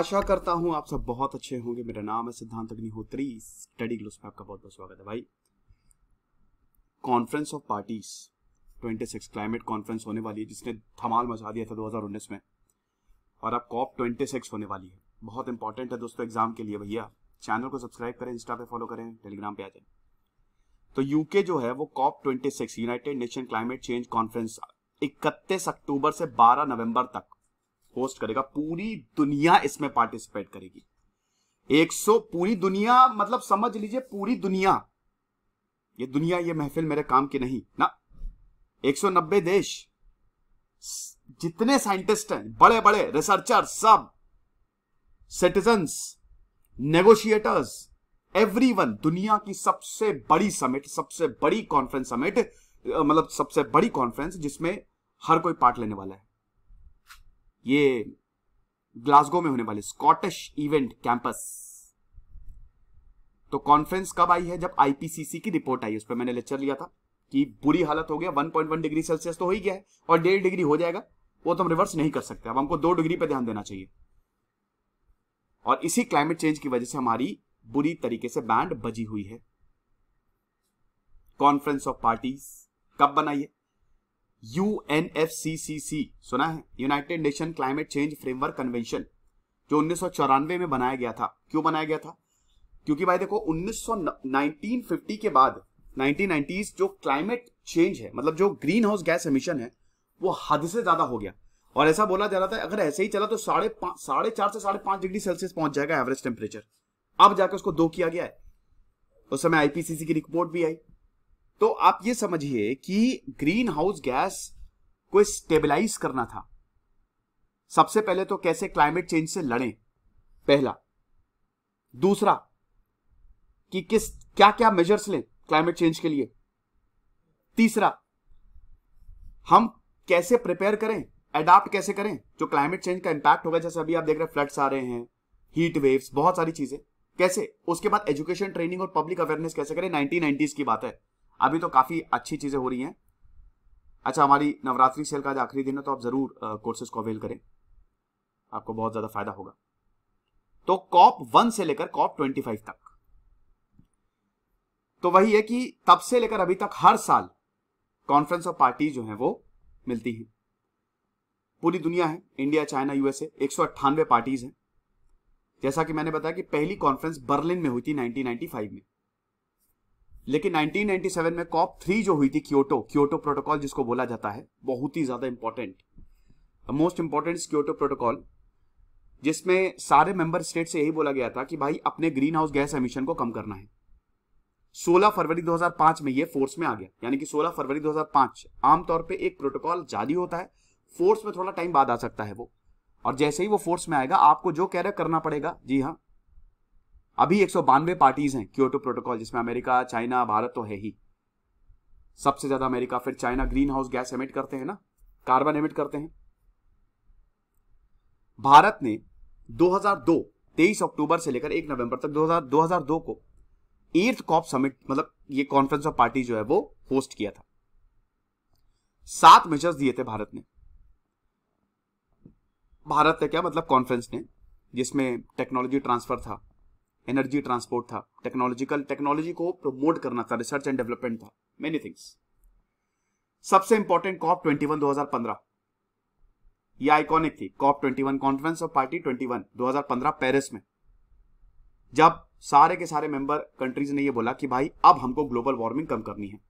आशा करता हूँ आप सब बहुत अच्छे होंगे मेरा नाम है सिद्धांत अग्निहोत्री स्टडी ग्लोस में आपका बहुत बहुत स्वागत है भाई conference of parties 26 climate conference होने वाली है जिसने धमाल मचा दिया था 2019 में और अब कॉप 26 होने वाली है बहुत इंपॉर्टेंट है दोस्तों एग्जाम के लिए भैया चैनल को सब्सक्राइब करें इंस्टा पे फॉलो करें टेलीग्राम पे आ जाए तो यूके जो है वो COP 26 United Nation climate change conference 31 अक्टूबर से 12 नवंबर तक होस्ट करेगा पूरी दुनिया इसमें पार्टिसिपेट करेगी 100 पूरी दुनिया मतलब समझ लीजिए पूरी दुनिया ये दुनिया ये महफिल मेरे काम की नहीं ना 190 देश जितने साइंटिस्ट हैं बड़े बड़े रिसर्चर सब सिटीजन नेगोशिएटर्स एवरीवन दुनिया की सबसे बड़ी समिट सबसे बड़ी कॉन्फ्रेंस समिट मतलब सबसे बड़ी कॉन्फ्रेंस जिसमें हर कोई पार्ट लेने वाला है ये ग्लासगो में होने वाले स्कॉटिश इवेंट कैंपस तो कॉन्फ्रेंस कब आई है जब आईपीसीसी की रिपोर्ट आई उस पर मैंने लेक्चर लिया था कि बुरी हालत हो गया 1.1 डिग्री सेल्सियस तो हो ही गया है और डेढ़ डिग्री हो जाएगा वो तो हम रिवर्स नहीं कर सकते अब हमको दो डिग्री पर ध्यान देना चाहिए और इसी क्लाइमेट चेंज की वजह से हमारी बुरी तरीके से बैंड बजी हुई है कॉन्फ्रेंस ऑफ पार्टीज कब बनाइए U N F C C C सुना है United Nation climate change framework convention जो उन्नीस सौ चौरानवे में बनाया गया था क्यों बनाया गया था क्योंकि भाई देखो उन्नीस सौ नाइनटीन फिफ्टी के बाद 1990s जो क्लाइमेट चेंज है मतलब जो ग्रीन हाउस गैस एमिशन है वो हद से ज्यादा हो गया और ऐसा बोला जा रहा था अगर ऐसे ही चला तो साढ़े पांच साढ़े चार से साढ़े पांच डिग्री सेल्सियस पहुंच जाएगा एवरेज टेम्परेचर अब जाकर उसको दो किया गया है उस समय आईपीसीसी की रिपोर्ट भी आई तो आप ये समझिए कि ग्रीन हाउस गैस को स्टेबलाइज करना था सबसे पहले तो कैसे क्लाइमेट चेंज से लड़े पहला दूसरा कि किस क्या क्या मेजर्स लें क्लाइमेट चेंज के लिए तीसरा हम कैसे प्रिपेयर करें अडाप्ट कैसे करें जो क्लाइमेट चेंज का इंपैक्ट होगा जैसे अभी आप देख रहे हैं फ्लड्स आ रहे हैं हीट वेव्स बहुत सारी चीजें कैसे उसके बाद एजुकेशन ट्रेनिंग और पब्लिक अवेयरनेस कैसे करें नाइनटीन की बात है अभी तो काफ़ी अच्छी चीज़ें हो रही हैं अच्छा हमारी नवरात्रि सेल का आज आखिरी दिन है तो आप ज़रूर कोर्सेज को अवेल करें आपको बहुत ज़्यादा फायदा होगा तो कॉप वन से लेकर कॉप ट्वेंटी फाइव तक तो वही है कि तब से लेकर अभी तक हर साल कॉन्फ्रेंस ऑफ पार्टी जो है वो मिलती है पूरी दुनिया है इंडिया चाइना यूएसए एक पार्टीज हैं जैसा कि मैंने बताया कि पहली कॉन्फ्रेंस बर्लिन में हुई थी 1995 में लेकिन 1997 में कॉप थ्री जो हुई थी क्योटो क्योटो प्रोटोकॉल जिसको बोला जाता है बहुत ही ज्यादा important most important Kyoto protocol जिसमें सारे मेंबर स्टेट से यही बोला गया था कि भाई अपने ग्रीन हाउस गैस एमिशन को कम करना है 16 फरवरी 2005 में ये फोर्स में आ गया यानी कि 16 फरवरी 2005 आमतौर पे एक प्रोटोकॉल जारी होता है फोर्स में थोड़ा टाइम बाद आ सकता है वो और जैसे ही वो फोर्स में आएगा आपको जो कह रहे करना पड़ेगा जी हाँ अभी एक पार्टीज हैं क्योटो प्रोटोकॉल जिसमें अमेरिका चाइना भारत तो है ही सबसे ज्यादा अमेरिका फिर China green house gas emit करते हैं ना कार्बन एमिट करते हैं भारत ने 2002 23 अक्टूबर से लेकर 1 नवंबर तक 2000 2002 को एर्थ कॉप समिट मतलब ये कॉन्फ्रेंस ऑफ पार्टी जो है वो होस्ट किया था सात मेजर्स दिए थे भारत ने भारत ने क्या मतलब कॉन्फ्रेंस ने जिसमें टेक्नोलॉजी ट्रांसफर था एनर्जी ट्रांसपोर्ट था टेक्नोलॉजिकल टेक्नोलॉजी को प्रमोट करना था रिसर्च एंड डेवलपमेंट था मेनी थिंग्स सबसे इंपॉर्टेंट कॉप ट्वेंटी वन दो हजार पंद्रह आइकॉनिक थी COP twenty one conference of party twenty one दो हजार पंद्रह पेरिस में जब सारे के सारे मेंबर कंट्रीज ने ये बोला कि भाई अब हमको ग्लोबल वार्मिंग कम करनी है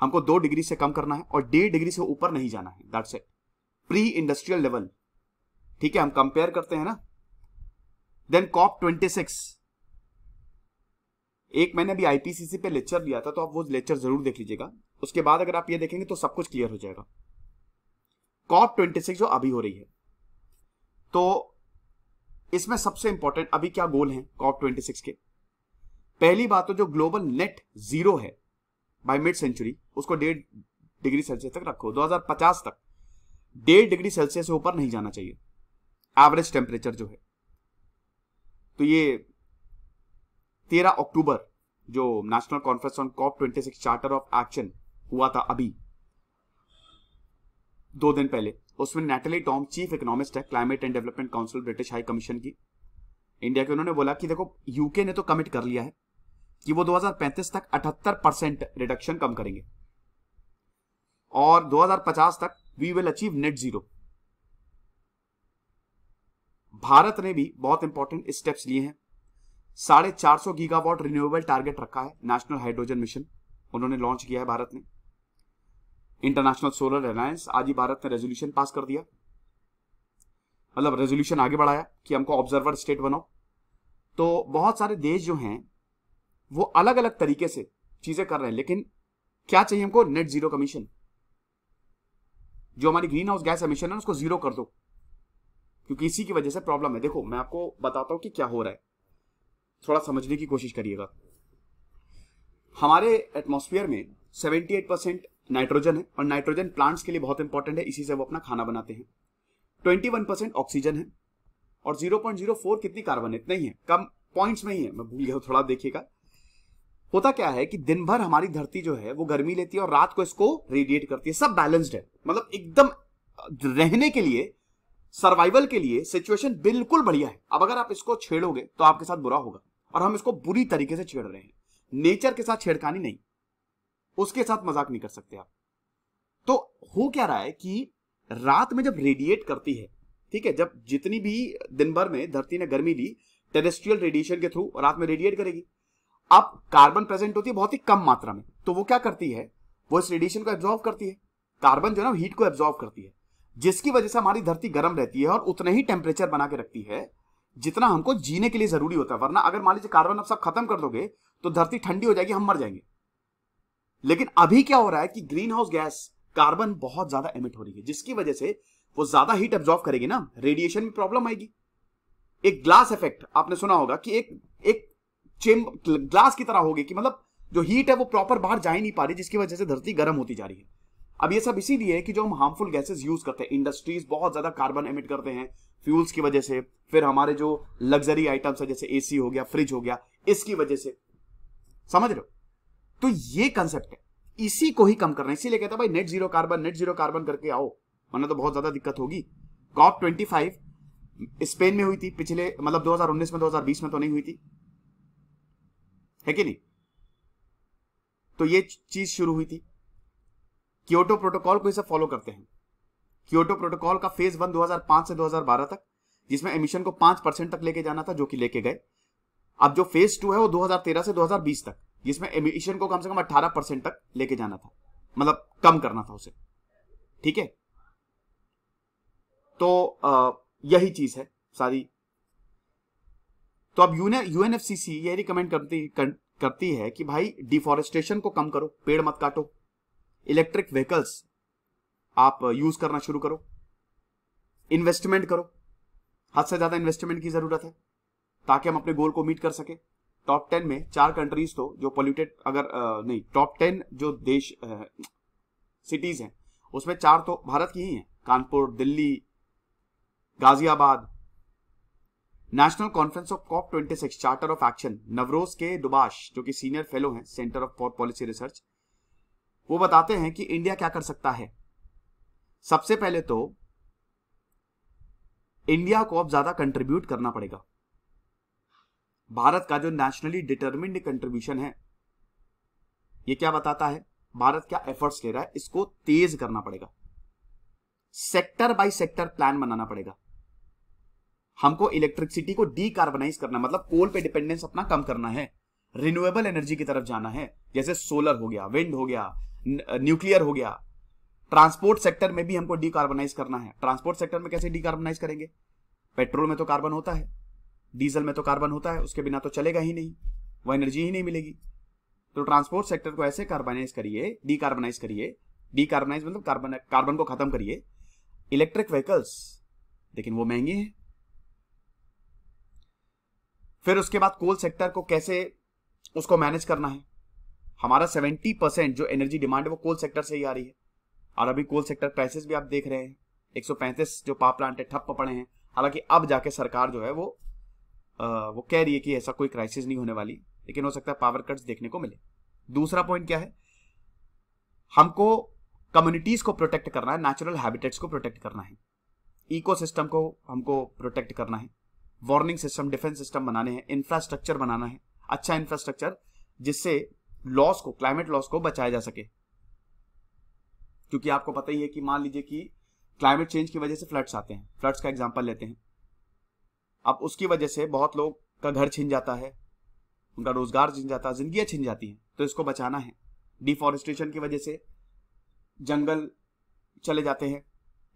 हमको दो डिग्री से कम करना है और डेढ़ डिग्री से ऊपर नहीं जाना है that's it pre industrial level ठीक है हम कंपेयर करते हैं ना देन कॉप ट्वेंटी सिक्स एक मैंने अभी आईपीसीसी पे लेक्चर लिया था तो आप वो लेक्चर जरूर देख लीजिएगा उसके बाद अगर आप ये देखेंगे तो सब कुछ क्लियर हो जाएगा कॉप ट्वेंटी सिक्स जो अभी हो रही है तो इसमें सबसे इंपॉर्टेंट अभी क्या गोल है कॉप ट्वेंटी सिक्स के पहली बात तो जो ग्लोबल नेट जीरो है बाय मिड सेंचुरी उसको डेढ़ डिग्री सेल्सियस तक रखो 2050 तक डेढ़ डिग्री सेल्सियस से ऊपर नहीं जाना चाहिए एवरेज टेम्परेचर जो है तो ये तेरह अक्टूबर जो national conference on COP twenty six charter of action हुआ था अभी दो दिन पहले उसमें नेटली टॉम चीफ इकोनॉमिस्ट है climate and development council British high commission की इंडिया के उन्होंने बोला कि देखो यूके ने तो कमिट कर लिया है कि वो 2035 तक 78 परसेंट रिडक्शन कम करेंगे और 2050 तक we will achieve net zero Bharat ने भी बहुत इंपॉर्टेंट स्टेप्स लिए हैं साढ़े चार सौ गीगावाट रिन्यूएबल टारगेट रखा है नेशनल हाइड्रोजन मिशन उन्होंने लॉन्च किया है भारत ने इंटरनेशनल सोलर अलायंस आज ही भारत ने रेजोल्यूशन पास कर दिया मतलब रेजोल्यूशन आगे बढ़ाया कि हमको ऑब्जर्वर स्टेट बनाओ तो बहुत सारे देश जो हैं वो अलग अलग तरीके से चीजें कर रहे हैं लेकिन क्या चाहिए हमको नेट जीरो कमीशन जो हमारी ग्रीन हाउस गैस एमिशन है उसको जीरो कर दो क्योंकि इसी की वजह से प्रॉब्लम है देखो मैं आपको बताता हूँ कि क्या हो रहा है थोड़ा समझने की कोशिश करिएगा हमारे एटमोसफियर में 78 परसेंट नाइट्रोजन है और नाइट्रोजन प्लांट्स के लिए बहुत इंपॉर्टेंट है इसी से वो अपना खाना बनाते हैं 21 परसेंट ऑक्सीजन है और 0.04 कितनी कार्बन है इतना ही है कम पॉइंट्स में ही है मैं भूल गया थोड़ा देखिएगा होता क्या है कि दिन भर हमारी धरती जो है वो गर्मी लेती है और रात को इसको रेडिएट करती है सब बैलेंस्ड है मतलब एकदम रहने के लिए सर्वाइवल के लिए सिचुएशन बिल्कुल बढ़िया है अब अगर आप इसको छेड़ोगे तो आपके साथ बुरा होगा और हम इसको बुरी तरीके से छेड़ रहे हैं नेचर के साथ छेड़खानी नहीं उसके साथ मजाक नहीं कर सकते आप तो हो क्या रहा है कि रात में जब रेडिएट करती है ठीक है जब जितनी भी दिन भर में धरती ने गर्मी ली टेरेस्ट्रियल रेडिएशन के थ्रू रात में रेडिएट करेगी अब कार्बन प्रेजेंट होती है बहुत ही कम मात्रा में तो वो क्या करती है वो इस रेडिएशन को एब्जॉर्व करती है कार्बन जो है ना हीट को एब्जॉर्व करती है जिसकी वजह से हमारी धरती गर्म रहती है और उतना ही टेम्परेचर बना के रखती है जितना हमको जीने के लिए जरूरी होता है वरना अगर मान लीजिए कार्बन सब खत्म कर दोगे तो धरती ठंडी हो जाएगी हम मर जाएंगे लेकिन अभी क्या हो रहा है कि ग्रीन हाउस गैस कार्बन बहुत ज्यादा एमिट हो रही है जिसकी वजह से वो ज्यादा हीट एब्जॉर्व करेगी ना रेडिएशन में प्रॉब्लम आएगी एक ग्लास इफेक्ट आपने सुना होगा कि एक एक चेम ग्लास की तरह होगी कि मतलब जो हीट है वो प्रॉपर बाहर जा ही नहीं पा रही जिसकी वजह से धरती गर्म होती जा रही है अब ये सब इसीलिए कि जो हम हार्मफुल गैसेस यूज करते हैं इंडस्ट्रीज बहुत ज्यादा कार्बन एमिट करते हैं फ्यूल्स की वजह से फिर हमारे जो लग्जरी आइटम्स है जैसे एसी हो गया फ्रिज हो गया इसकी वजह से समझ रहे हो तो ये कंसेप्ट है इसी को ही कम करना इसीलिए कहता भाई net zero carbon net zero carbon करके आओ वरना तो बहुत ज्यादा दिक्कत होगी कॉप ट्वेंटी फाइव स्पेन में हुई थी पिछले मतलब 2019 में 2020 में तो नहीं हुई थी है कि नहीं तो ये चीज शुरू हुई थी क्योटो प्रोटोकॉल को ये सब फॉलो करते हैं क्योटो प्रोटोकॉल का फेज वन 2005 से 2012 तक जिसमें एमिशन को पांच परसेंट तक लेके जाना था जो कि लेके गए अब जो फेज टू है वो 2013 से 2020 तक जिसमें एमिशन को कम से कम 18 परसेंट तक लेके जाना था मतलब कम करना था उसे ठीक है तो आ, यही चीज है सारी तो अब यूएनएफसीसी ये रिकमेंड करती कर, करती है कि भाई डिफॉरेस्टेशन को कम करो पेड़ मत काटो इलेक्ट्रिक व्हीकल्स आप यूज करना शुरू करो इन्वेस्टमेंट करो हद से ज्यादा इन्वेस्टमेंट की जरूरत है ताकि हम अपने गोल को मीट कर सके टॉप टेन में चार कंट्रीज तो जो पोल्यूटेड अगर आ, नहीं टॉप टेन जो देश सिटीज हैं उसमें चार तो भारत की ही हैं Kanpur Delhi Ghaziabad national conference of COP twenty six charter of action Navroz के दुबाश जो कि सीनियर फेलो हैं सेंटर ऑफ पॉलिसी रिसर्च वो बताते हैं कि इंडिया क्या कर सकता है सबसे पहले तो इंडिया को अब ज्यादा कंट्रीब्यूट करना पड़ेगा भारत का जो नेशनली डिटर्मिंड कंट्रीब्यूशन है ये क्या बताता है भारत क्या एफर्ट्स ले रहा है इसको तेज करना पड़ेगा सेक्टर बाय सेक्टर प्लान बनाना पड़ेगा हमको इलेक्ट्रिसिटी को डीकार्बनाइज करना मतलब कोल पे डिपेंडेंस अपना कम करना है रिन्यूएबल एनर्जी की तरफ जाना है जैसे सोलर हो गया विंड हो गया न्यूक्लियर हो गया ट्रांसपोर्ट सेक्टर में भी हमको डीकार्बोनाइज करना है ट्रांसपोर्ट सेक्टर में कैसे डीकार्बोनाइज करेंगे पेट्रोल में तो कार्बन होता है डीजल में तो कार्बन होता है उसके बिना तो चलेगा ही नहीं वह एनर्जी ही नहीं मिलेगी तो ट्रांसपोर्ट सेक्टर को ऐसे कार्बनाइज करिए डीकार्बोनाइज करिए डीकार्बोनाइज मतलब कार्बन कार्बन को खत्म करिए इलेक्ट्रिक व्हीकल्स लेकिन वो महंगे हैं फिर उसके बाद कोल सेक्टर को कैसे उसको मैनेज करना है हमारा 70 परसेंट जो एनर्जी डिमांड है वो कोल सेक्टर से ही आ रही है और अभी कोल सेक्टर प्राइसेस भी आप देख रहे हैं पैंतीस जो पावर प्लांट है ठप पड़े हैं हालांकि अब जाके सरकार जो है वो आ, वो कह रही है कि ऐसा कोई क्राइसिस नहीं होने वाली लेकिन हो सकता है पावर कट्स देखने को मिले दूसरा पॉइंट क्या है हमको कम्युनिटीज को प्रोटेक्ट करना है नेचुरल हैबिटेट्स को प्रोटेक्ट करना है इकोसिस्टम को हमको प्रोटेक्ट करना है वार्निंग सिस्टम डिफेंस सिस्टम बनाने हैं इंफ्रास्ट्रक्चर बनाना है अच्छा इंफ्रास्ट्रक्चर जिससे लॉस को क्लाइमेट लॉस को बचाया जा सके क्योंकि आपको पता ही है कि मान लीजिए कि क्लाइमेट चेंज की वजह से फ्लड्स आते हैं फ्लड्स का एग्जाम्पल लेते हैं अब उसकी वजह से बहुत लोग का घर छिन जाता है उनका रोजगार छिन जाता है जिंदगी छिन जाती है तो इसको बचाना है डिफॉरेस्टेशन की वजह से जंगल चले जाते हैं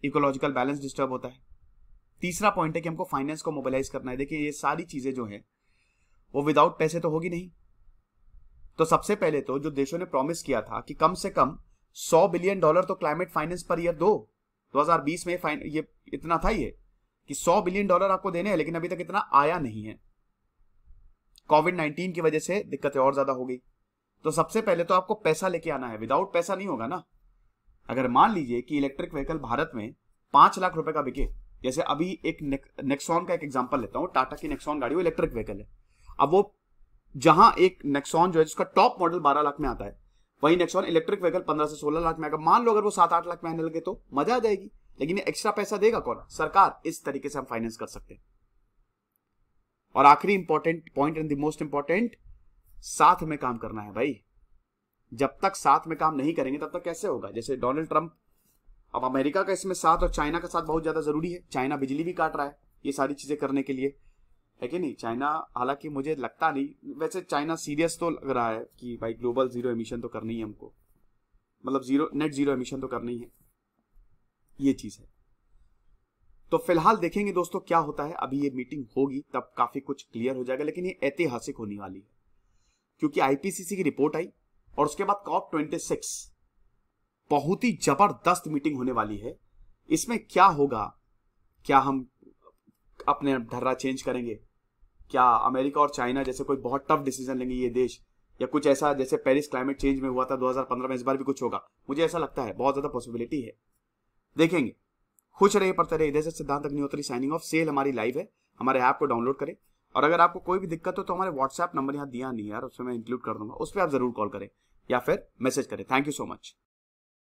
इकोलॉजिकल बैलेंस डिस्टर्ब होता है तीसरा पॉइंट है कि हमको फाइनेंस को मोबिलाइज करना है देखिए ये सारी चीजें जो है वो विदाउट पैसे तो होगी नहीं तो सबसे पहले तो जो देशों ने प्रॉमिस किया था कि कम से कम 100 बिलियन डॉलर तो क्लाइमेट फाइनेंस पर ईयर दो 2020 में ये इतना था ये कि 100 बिलियन डॉलर आपको देने हैं लेकिन अभी तक इतना आया नहीं है कोविड 19 की वजह से दिक्कतें और ज्यादा हो गई तो सबसे पहले तो आपको पैसा लेके आना है विदाउट पैसा नहीं होगा ना अगर मान लीजिए कि इलेक्ट्रिक व्हीकल भारत में पांच लाख रुपए का बिके जैसे अभी एक नेक्सॉन का एक एग्जाम्पल लेता हूँ टाटा की नेक्सॉन गाड़ी वो इलेक्ट्रिक व्हीकल है अब वो जहां एक नेक्सॉन जो है जिसका टॉप मॉडल 12 लाख में आता है वही नेक्सॉन इलेक्ट्रिक व्हीकल 15 से 16 लाख में आएगा मान लो अगर वो सात आठ लाख में आने लगे तो मजा आ जाएगी लेकिन एक्स्ट्रा पैसा देगा कौन सरकार इस तरीके से हम फाइनेंस कर सकते हैं और आखिरी important point and the most important साथ में काम करना है भाई जब तक साथ में काम नहीं करेंगे तब तक कैसे होगा जैसे डोनाल्ड ट्रंप अब अमेरिका का इसमें साथ और चाइना का साथ बहुत ज्यादा जरूरी है चाइना बिजली भी काट रहा है ये सारी चीजें करने के लिए है कि नहीं चाइना हालांकि मुझे लगता नहीं वैसे चाइना सीरियस तो लग रहा है कि भाई ग्लोबल जीरो एमिशन तो करनी है हमको मतलब जीरो नेट जीरो एमिशन तो करनी है ये चीज है तो फिलहाल देखेंगे दोस्तों क्या होता है अभी ये मीटिंग होगी तब काफी कुछ क्लियर हो जाएगा लेकिन ये ऐतिहासिक होने वाली है क्योंकि आईपीसीसी की रिपोर्ट आई और उसके बाद कॉप ट्वेंटी सिक्स बहुत ही जबरदस्त मीटिंग होने वाली है इसमें क्या होगा क्या हम अपने ढर्रा चेंज करेंगे क्या अमेरिका और चाइना जैसे कोई बहुत टफ डिसीजन लेंगे ये देश या कुछ ऐसा जैसे पेरिस क्लाइमेट चेंज में हुआ था 2015 में इस बार भी कुछ होगा मुझे ऐसा लगता है बहुत ज्यादा पॉसिबिलिटी है देखेंगे खुश रहिए पढ़ते रहे जैसे सिद्धांत अग्निहोत्री साइनिंग ऑफ सेल हमारी लाइव है हमारे ऐप को डाउनलोड करें और अगर आपको कोई भी दिक्कत हो तो हमारे व्हाट्सएप नंबर यहाँ दिया नहीं यार उसमें मैं इंक्लूड कर दूंगा उस पर आप जरूर कॉल करें या फिर मैसेज करें थैंक यू सो मच